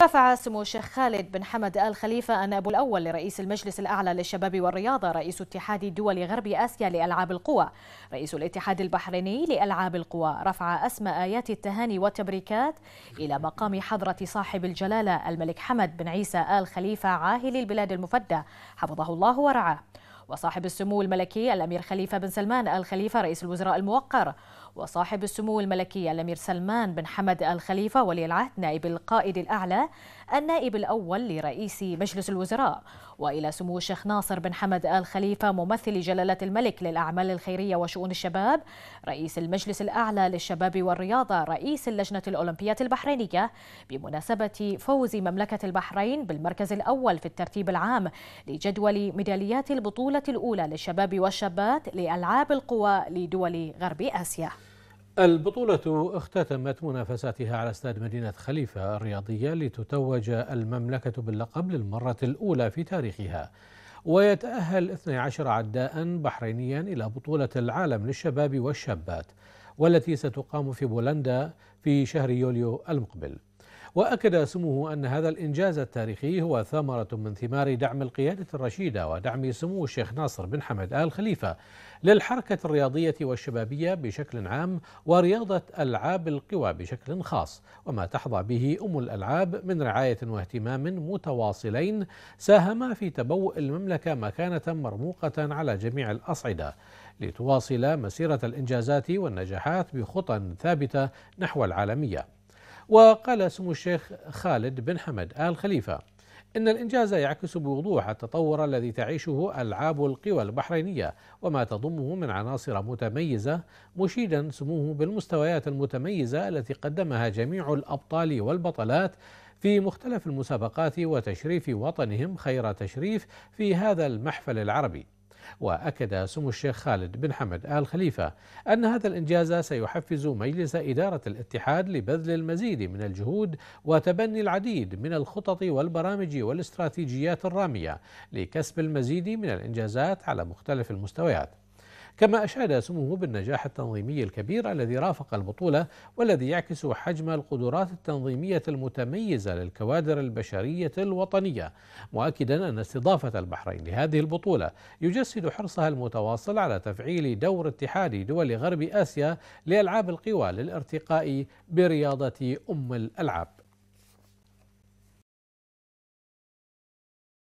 رفع سمو الشيخ خالد بن حمد آل خليفة النائب الأول لرئيس المجلس الأعلى للشباب والرياضة رئيس اتحاد دول غرب آسيا لألعاب القوى رئيس الاتحاد البحريني لألعاب القوى رفع أسمى آيات التهاني والتبريكات إلى مقام حضرة صاحب الجلالة الملك حمد بن عيسى آل خليفة عاهل البلاد المفدى حفظه الله ورعاه وصاحب السمو الملكي الأمير خليفة بن سلمان آل خليفة رئيس الوزراء الموقر وصاحب السمو الملكي الأمير سلمان بن حمد آل خليفة ولي العهد نائب القائد الأعلى النائب الأول لرئيس مجلس الوزراء وإلى سمو الشيخ ناصر بن حمد آل خليفة ممثل جلالة الملك للأعمال الخيرية وشؤون الشباب رئيس المجلس الأعلى للشباب والرياضة رئيس اللجنة الأولمبية البحرينية بمناسبة فوز مملكة البحرين بالمركز الأول في الترتيب العام لجدول ميداليات البطولة الجولة الأولى للشباب والشابات لألعاب القوى لدول غرب آسيا البطولة اختتمت منافساتها على استاد مدينة خليفة الرياضية لتتوج المملكة باللقب للمرة الأولى في تاريخها ويتأهل 12 عداء بحرينيا إلى بطولة العالم للشباب والشابات والتي ستقام في بولندا في شهر يوليو المقبل واكد سموه ان هذا الانجاز التاريخي هو ثمره من ثمار دعم القياده الرشيده ودعم سمو الشيخ ناصر بن حمد ال خليفه للحركه الرياضيه والشبابيه بشكل عام ورياضه العاب القوى بشكل خاص وما تحظى به ام الالعاب من رعايه واهتمام متواصلين ساهما في تبوء المملكه مكانه مرموقه على جميع الاصعده لتواصل مسيره الانجازات والنجاحات بخطى ثابته نحو العالميه وقال سمو الشيخ خالد بن حمد آل خليفة إن الإنجاز يعكس بوضوح التطور الذي تعيشه ألعاب القوى البحرينية وما تضمه من عناصر متميزة مشيدا سموه بالمستويات المتميزة التي قدمها جميع الأبطال والبطلات في مختلف المسابقات وتشريف وطنهم خير تشريف في هذا المحفل العربي وأكد سمو الشيخ خالد بن حمد آل خليفة أن هذا الإنجاز سيحفز مجلس إدارة الاتحاد لبذل المزيد من الجهود وتبني العديد من الخطط والبرامج والاستراتيجيات الرامية لكسب المزيد من الإنجازات على مختلف المستويات كما أشاد سموه بالنجاح التنظيمي الكبير الذي رافق البطولة والذي يعكس حجم القدرات التنظيمية المتميزة للكوادر البشرية الوطنية مؤكدا أن استضافة البحرين لهذه البطولة يجسد حرصها المتواصل على تفعيل دور اتحاد دول غرب آسيا لألعاب القوى للارتقاء برياضة أم الألعاب